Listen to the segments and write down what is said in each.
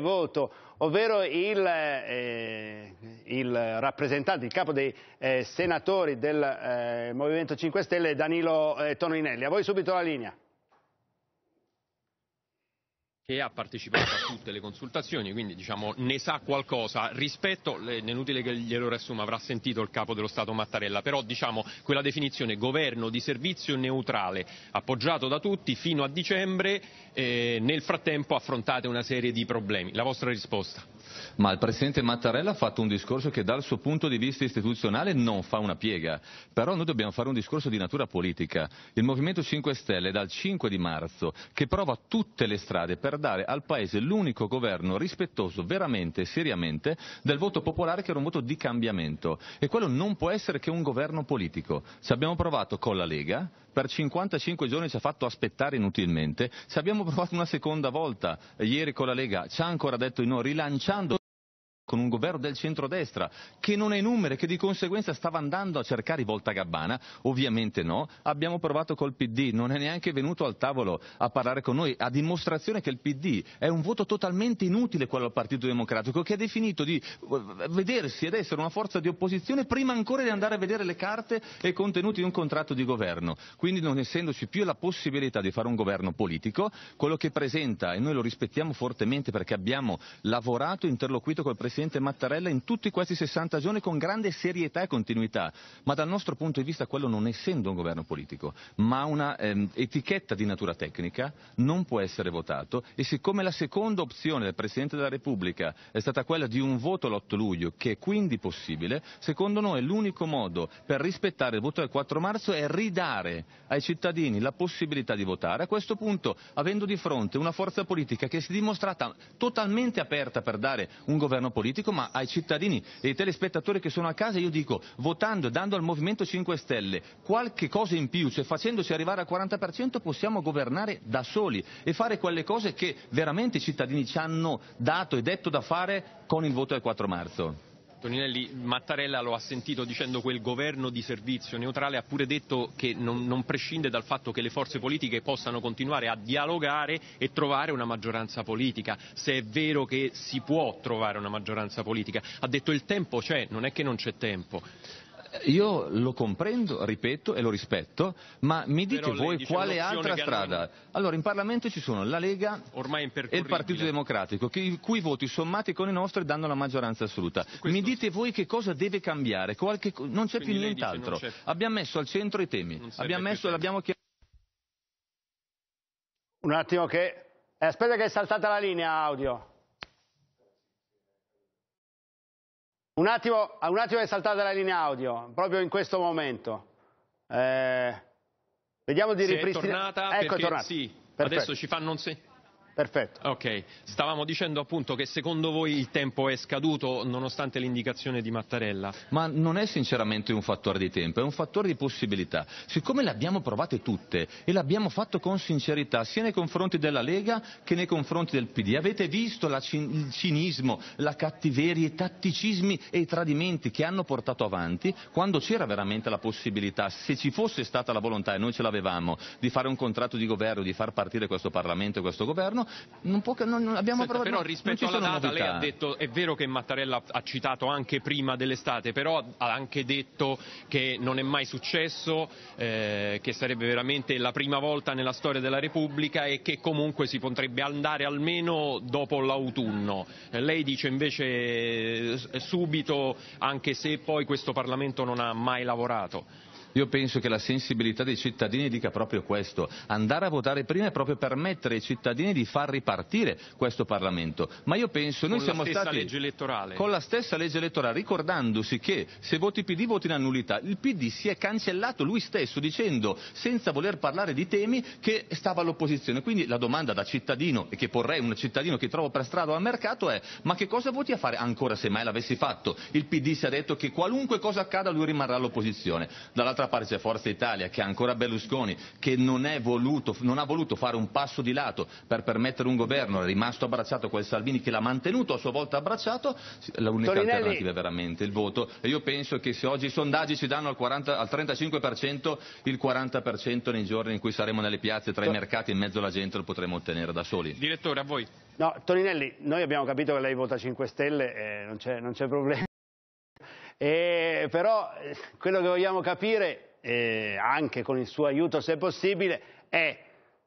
voto, ovvero il, eh, il, rappresentante, il capo dei eh, senatori del eh, Movimento 5 Stelle, Danilo eh, Toninelli. A voi subito la linea che ha partecipato a tutte le consultazioni, quindi diciamo, ne sa qualcosa rispetto, è inutile che glielo riassuma, avrà sentito il capo dello Stato Mattarella, però diciamo, quella definizione governo di servizio neutrale appoggiato da tutti fino a dicembre, eh, nel frattempo affrontate una serie di problemi. La vostra risposta? Ma il Presidente Mattarella ha fatto un discorso che dal suo punto di vista istituzionale non fa una piega, però noi dobbiamo fare un discorso di natura politica. Il Movimento 5 Stelle dal 5 di marzo, che prova tutte le strade per per dare al Paese l'unico governo rispettoso veramente e seriamente del voto popolare che era un voto di cambiamento. E quello non può essere che un governo politico. Ci abbiamo provato con la Lega, per 55 giorni ci ha fatto aspettare inutilmente, se abbiamo provato una seconda volta eh, ieri con la Lega, ci ha ancora detto di no, rilanciando con un governo del centrodestra che non è numero e che di conseguenza stava andando a cercare i Gabbana? ovviamente no, abbiamo provato col PD, non è neanche venuto al tavolo a parlare con noi, a dimostrazione che il PD è un voto totalmente inutile quello al Partito Democratico, che ha definito di eh, vedersi ed essere una forza di opposizione prima ancora di andare a vedere le carte e i contenuti di un contratto di governo. Quindi non essendoci più la possibilità di fare un governo politico, quello che presenta, e noi lo rispettiamo fortemente perché abbiamo lavorato, interloquito col Presidente, Presidente Mattarella in tutti questi 60 giorni con grande serietà e continuità, ma dal nostro punto di vista quello non essendo un governo politico, ma una ehm, etichetta di natura tecnica, non può essere votato e siccome la seconda opzione del Presidente della Repubblica è stata quella di un voto l'8 luglio, che è quindi possibile, secondo noi l'unico modo per rispettare il voto del 4 marzo è ridare ai cittadini la possibilità di votare. A questo punto, avendo di fronte una forza politica che si è dimostrata totalmente aperta per dare un governo politico, politico, ma ai cittadini e ai telespettatori che sono a casa io dico, votando e dando al Movimento 5 Stelle qualche cosa in più, cioè facendoci arrivare al 40% possiamo governare da soli e fare quelle cose che veramente i cittadini ci hanno dato e detto da fare con il voto del 4 marzo. Toninelli, Mattarella lo ha sentito dicendo quel governo di servizio neutrale, ha pure detto che non, non, prescinde dal fatto che le forze politiche possano continuare a dialogare e trovare una maggioranza politica, se è vero che si può trovare una maggioranza politica. Ha detto il tempo c'è, non è che non c'è tempo. Io lo comprendo, ripeto, e lo rispetto, ma mi dite Però voi dice quale altra strada. Allora, in Parlamento ci sono la Lega e il Partito Democratico, che, i cui voti sommati con i nostri danno la maggioranza assoluta. Questo... Mi dite voi che cosa deve cambiare, Qualche... non c'è più nient'altro. Abbiamo messo al centro i temi, abbiamo messo, l'abbiamo chiamato... Un attimo che... Aspetta che è saltata la linea audio. Un attimo, un attimo è saltata la linea audio, proprio in questo momento. Eh, vediamo di ripristinare. Ecco, è tornata. Sì, adesso ci fanno un segno. Perfetto. Ok, stavamo dicendo appunto che secondo voi il tempo è scaduto nonostante l'indicazione di Mattarella. Ma non è sinceramente un fattore di tempo, è un fattore di possibilità. Siccome le abbiamo provate tutte e l'abbiamo fatto con sincerità sia nei confronti della Lega che nei confronti del PD, avete visto cin- il cinismo, la cattiveria, i tatticismi e i tradimenti che hanno portato avanti quando c'era veramente la possibilità, se ci fosse stata la volontà e noi ce l'avevamo, di fare un contratto di governo, di far partire questo Parlamento e questo governo, non può, non, non abbiamo Senta, provato, però rispetto alla data novità. lei ha detto, è vero che Mattarella ha citato anche prima dell'estate, però ha anche detto che non è mai successo, eh, che sarebbe veramente la prima volta nella storia della Repubblica e che comunque si potrebbe andare almeno dopo l'autunno. Eh, lei dice invece eh, subito, anche se poi questo Parlamento non ha mai lavorato. Io penso che la sensibilità dei cittadini dica proprio questo. Andare a votare prima è proprio permettere ai cittadini di far ripartire questo Parlamento. Ma io penso, noi siamo stati con la stessa legge elettorale, Con la stessa legge elettorale, ricordandosi che se voti PD voti in annullità. il PD si è cancellato lui stesso dicendo, senza voler parlare di temi, che stava all'opposizione. Quindi la domanda da cittadino, e che porrei un cittadino che trovo per strada o al mercato, è ma che cosa voti a fare ancora se mai l'avessi fatto? Il PD si è detto che qualunque cosa accada lui rimarrà all'opposizione. Dall'altra c'è Forza Italia, che ha ancora Berlusconi, che non, voluto, non, ha voluto fare un passo di lato per permettere un governo, è rimasto abbracciato quel Salvini che l'ha mantenuto a sua volta abbracciato, l'unica Torinelli. alternativa è veramente il voto. E io penso che se oggi i sondaggi ci danno al, 40, al 35%, il 40% nei giorni in cui saremo nelle piazze, tra i mercati, in mezzo alla gente, lo potremo ottenere da soli. Direttore, a voi. No, Toninelli, noi abbiamo capito che lei vota 5 Stelle, eh, non c'è problema. E, però eh, quello che vogliamo capire, eh, anche con il suo aiuto se possibile, è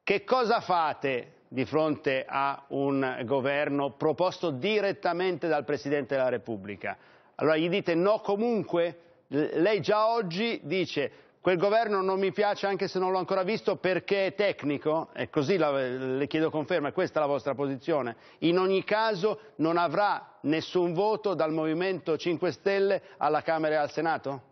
che cosa fate di fronte a un governo proposto direttamente dal Presidente della Repubblica. Allora gli dite no comunque? Lei già oggi dice quel governo non mi piace anche se non l'ho ancora visto perché è tecnico, e così la, le chiedo conferma, questa è la vostra posizione, in ogni caso non avrà nessun voto dal Movimento 5 Stelle alla Camera e al Senato?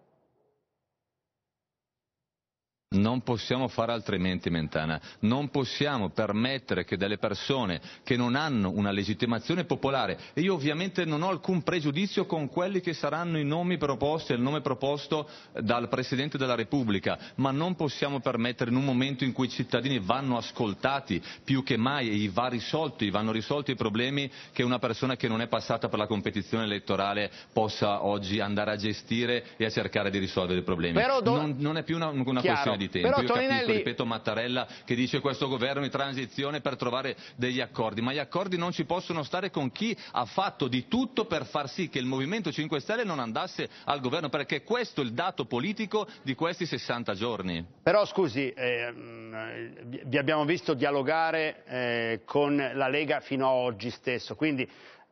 Non possiamo fare altrimenti, Mentana. Non possiamo permettere che delle persone che non hanno una legittimazione popolare, e io ovviamente non ho alcun pregiudizio con quelli che saranno i nomi proposti e il nome proposto eh, dal Presidente della Repubblica, ma non possiamo permettere in un momento in cui i cittadini vanno ascoltati più che mai e va risolti, vanno risolti i problemi che una persona che non è passata per la competizione elettorale possa oggi andare a gestire e a cercare di risolvere i problemi. Però do... non, non è più una, una questione di di tempo. Però, Io Toninelli... capisco, ripeto, Mattarella che dice questo governo in transizione per trovare degli accordi, ma gli accordi non ci possono stare con chi ha fatto di tutto per far sì che il Movimento 5 Stelle non andasse al governo, perché questo è il dato politico di questi 60 giorni. Però scusi, eh, vi abbiamo visto dialogare eh, con la Lega fino a oggi stesso, quindi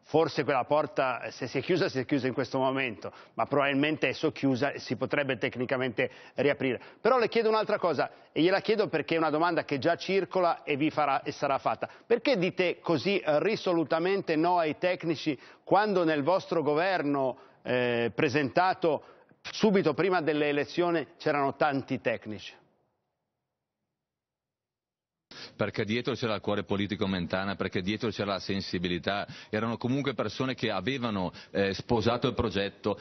forse quella porta eh, se si è chiusa si è chiusa in questo momento, ma probabilmente è socchiusa e si potrebbe tecnicamente riaprire. Però le chiedo un'altra cosa e gliela chiedo perché è una domanda che già circola e vi farà, e sarà fatta. Perché dite così eh, risolutamente no ai tecnici quando nel vostro governo eh, presentato subito prima delle elezioni c'erano tanti tecnici? perché dietro c'era il cuore politico mentana, perché dietro c'era la sensibilità, erano comunque persone che avevano eh, sposato il progetto,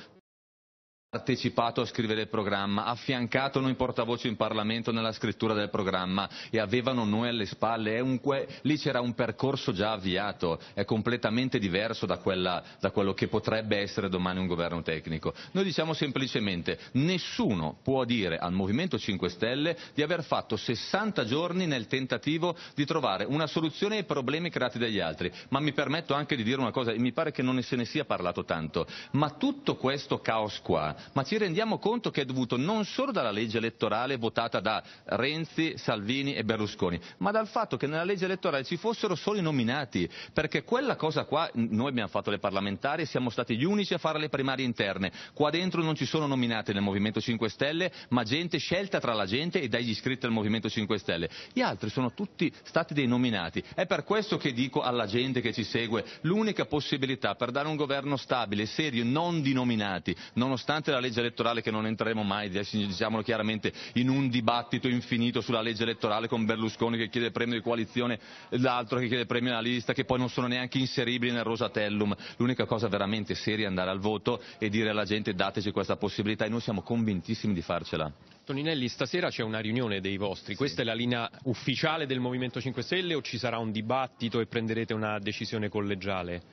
partecipato a scrivere il programma, affiancato noi portavoce in Parlamento nella scrittura del programma e avevano noi alle spalle, un, lì c'era un percorso già avviato, è completamente diverso da, quella, da quello che potrebbe essere domani un governo tecnico. Noi diciamo semplicemente nessuno può dire al Movimento 5 Stelle di aver fatto 60 giorni nel tentativo di trovare una soluzione ai problemi creati dagli altri, ma mi permetto anche di dire una cosa, e mi pare che non se ne sia parlato tanto, ma tutto questo caos qua ma ci rendiamo conto che è dovuto non solo dalla legge elettorale votata da Renzi, Salvini e Berlusconi, ma dal fatto che nella legge elettorale ci fossero solo i nominati, perché quella cosa qua, noi abbiamo fatto le parlamentari, e siamo stati gli unici a fare le primarie interne, qua dentro non ci sono nominati nel Movimento 5 Stelle, ma gente scelta tra la gente e dagli iscritti al Movimento 5 Stelle, gli altri sono tutti stati dei nominati, è per questo che dico alla gente che ci segue, l'unica possibilità per dare un governo stabile, serio, non di nominati, nonostante nonostante la legge elettorale che non entreremo mai, diciamolo chiaramente, in un dibattito infinito sulla legge elettorale con Berlusconi che chiede il premio di coalizione, l'altro che chiede il premio alla lista, che poi non sono neanche inseribili nel Rosatellum. L'unica cosa veramente seria è andare al voto e dire alla gente dateci questa possibilità e noi siamo convintissimi di farcela. Toninelli, stasera c'è una riunione dei vostri, sì. questa è la linea ufficiale del Movimento 5 Stelle o ci sarà un dibattito e prenderete una decisione collegiale?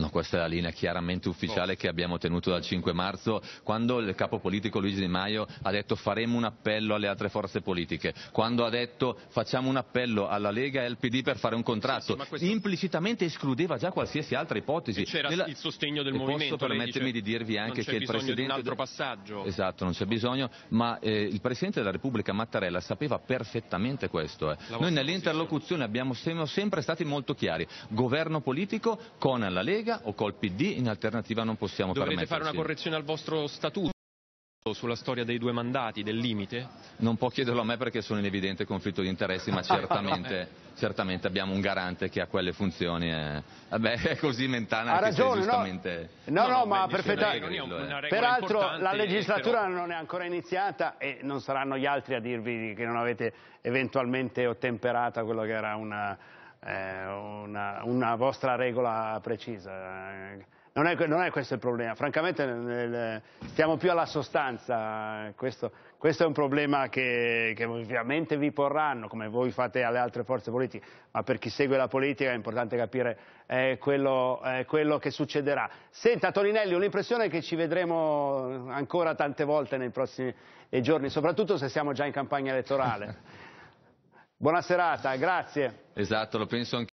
No, questa è la linea chiaramente ufficiale che abbiamo tenuto dal 5 marzo, quando il capo politico Luigi Di Maio ha detto faremo un appello alle altre forze politiche, quando ha detto facciamo un appello alla Lega e al PD per fare un contratto, sì, sì, questo... implicitamente escludeva già qualsiasi altra ipotesi. E c'era Nella... il sostegno del e movimento. Posso permettermi dice... di dirvi anche che il Presidente... Non c'è bisogno di un altro passaggio. Esatto, non c'è bisogno, ma eh, il Presidente della Repubblica Mattarella sapeva perfettamente questo. Eh. Noi nell'interlocuzione abbiamo, siamo sempre stati molto chiari, governo politico con la Lega Lega o col PD, in alternativa non possiamo Dovrete permetterci. Dovrete fare una correzione al vostro statuto sulla storia dei due mandati, del limite? Non può chiederlo a me perché sono in evidente conflitto di interessi, ma ah, certamente, certamente abbiamo un garante che ha quelle funzioni. E... Eh. Vabbè, è così mentana ha ragione, giustamente... No, no, no, no ma perfettamente. Peraltro la eh, legislatura però... non è ancora iniziata e non saranno gli altri a dirvi che non avete eventualmente ottemperato quello che era una eh, una, una, vostra regola precisa. Non è, non è, questo il problema, francamente nel, stiamo più alla sostanza, questo, questo è un problema che, che, ovviamente vi porranno, come voi fate alle altre forze politiche, ma per chi segue la politica è importante capire eh, quello, eh, quello, che succederà. Senta Toninelli, ho l'impressione che ci vedremo ancora tante volte nei prossimi eh, giorni, soprattutto se siamo già in campagna elettorale. Buona serata, grazie. Esatto, lo penso anch'io.